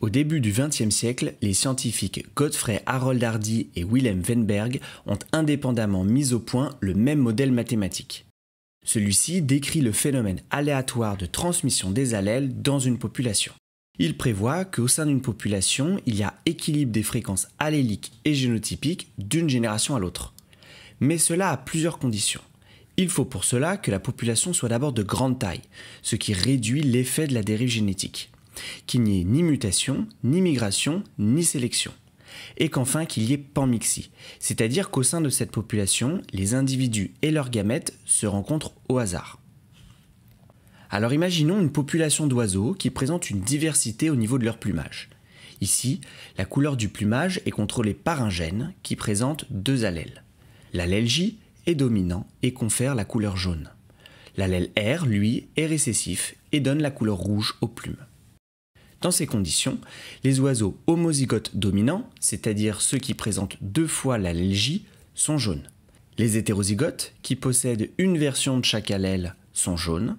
Au début du XXe siècle, les scientifiques Godfrey Harold Hardy et Wilhelm Weinberg ont indépendamment mis au point le même modèle mathématique. Celui-ci décrit le phénomène aléatoire de transmission des allèles dans une population. Il prévoit qu'au sein d'une population, il y a équilibre des fréquences alléliques et génotypiques d'une génération à l'autre. Mais cela a plusieurs conditions. Il faut pour cela que la population soit d'abord de grande taille, ce qui réduit l'effet de la dérive génétique qu'il n'y ait ni mutation, ni migration, ni sélection. Et qu'enfin qu'il y ait panmixie, c'est-à-dire qu'au sein de cette population, les individus et leurs gamètes se rencontrent au hasard. Alors imaginons une population d'oiseaux qui présente une diversité au niveau de leur plumage. Ici, la couleur du plumage est contrôlée par un gène qui présente deux allèles. L'allèle J est dominant et confère la couleur jaune. L'allèle R, lui, est récessif et donne la couleur rouge aux plumes. Dans ces conditions, les oiseaux homozygotes dominants, c'est-à-dire ceux qui présentent deux fois l'allergie, sont jaunes. Les hétérozygotes, qui possèdent une version de chaque allèle, sont jaunes.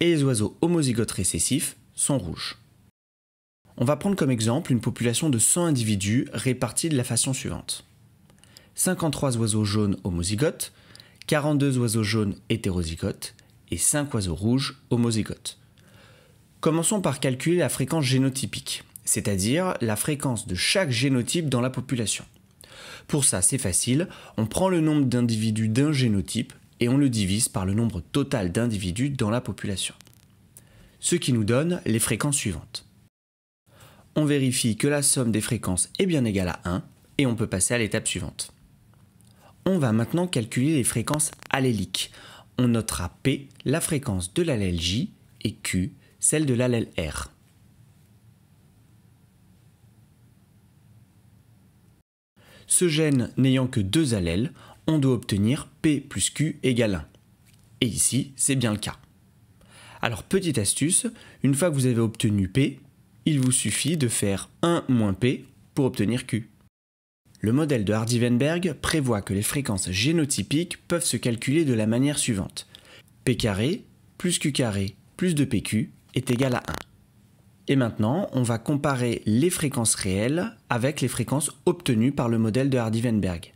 Et les oiseaux homozygotes récessifs sont rouges. On va prendre comme exemple une population de 100 individus répartis de la façon suivante. 53 oiseaux jaunes homozygotes, 42 oiseaux jaunes hétérozygotes et 5 oiseaux rouges homozygotes. Commençons par calculer la fréquence génotypique, c'est-à-dire la fréquence de chaque génotype dans la population. Pour ça, c'est facile, on prend le nombre d'individus d'un génotype et on le divise par le nombre total d'individus dans la population. Ce qui nous donne les fréquences suivantes. On vérifie que la somme des fréquences est bien égale à 1 et on peut passer à l'étape suivante. On va maintenant calculer les fréquences alléliques. On notera P, la fréquence de l'allèle J, et Q, celle de l'allèle R. Ce gène n'ayant que deux allèles, on doit obtenir P plus Q égale 1. Et ici, c'est bien le cas. Alors petite astuce, une fois que vous avez obtenu P, il vous suffit de faire 1 moins P pour obtenir Q. Le modèle de Hardy-Weinberg prévoit que les fréquences génotypiques peuvent se calculer de la manière suivante. P carré plus Q carré plus 2PQ est égal à 1. Et maintenant, on va comparer les fréquences réelles avec les fréquences obtenues par le modèle de Hardy-Weinberg.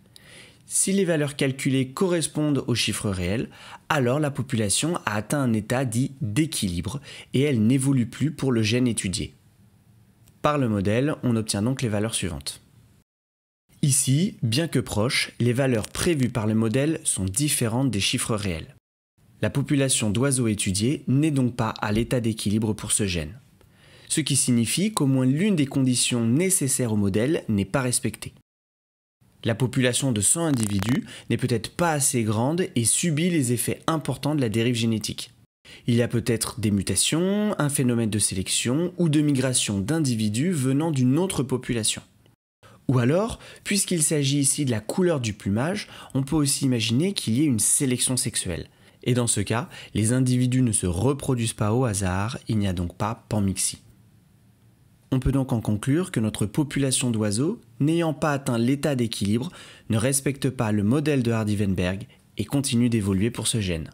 Si les valeurs calculées correspondent aux chiffres réels, alors la population a atteint un état dit d'équilibre et elle n'évolue plus pour le gène étudié. Par le modèle, on obtient donc les valeurs suivantes. Ici, bien que proches, les valeurs prévues par le modèle sont différentes des chiffres réels. La population d'oiseaux étudiés n'est donc pas à l'état d'équilibre pour ce gène. Ce qui signifie qu'au moins l'une des conditions nécessaires au modèle n'est pas respectée. La population de 100 individus n'est peut-être pas assez grande et subit les effets importants de la dérive génétique. Il y a peut-être des mutations, un phénomène de sélection ou de migration d'individus venant d'une autre population. Ou alors, puisqu'il s'agit ici de la couleur du plumage, on peut aussi imaginer qu'il y ait une sélection sexuelle. Et dans ce cas, les individus ne se reproduisent pas au hasard, il n'y a donc pas panmixie. On peut donc en conclure que notre population d'oiseaux, n'ayant pas atteint l'état d'équilibre, ne respecte pas le modèle de Hardy-Weinberg et continue d'évoluer pour ce gène.